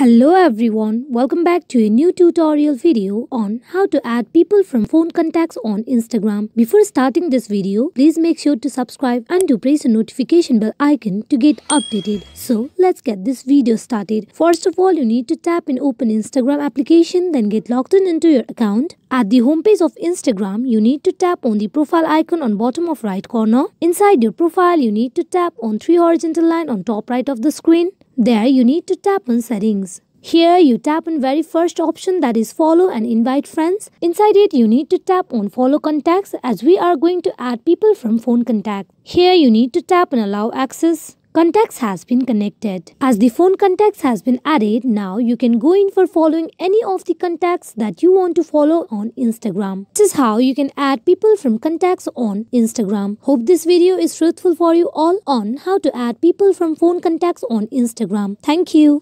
Hello everyone, welcome back to a new tutorial video on how to add people from phone contacts on Instagram. Before starting this video, please make sure to subscribe and to press the notification bell icon to get updated. So let's get this video started. First of all, you need to tap and open Instagram application then get logged in into your account. At the homepage of Instagram, you need to tap on the profile icon on bottom of right corner. Inside your profile, you need to tap on three horizontal line on top right of the screen. There you need to tap on settings. Here you tap on very first option that is follow and invite friends. Inside it you need to tap on follow contacts as we are going to add people from phone contact. Here you need to tap on allow access contacts has been connected. As the phone contacts has been added, now you can go in for following any of the contacts that you want to follow on Instagram. This is how you can add people from contacts on Instagram. Hope this video is truthful for you all on how to add people from phone contacts on Instagram. Thank you.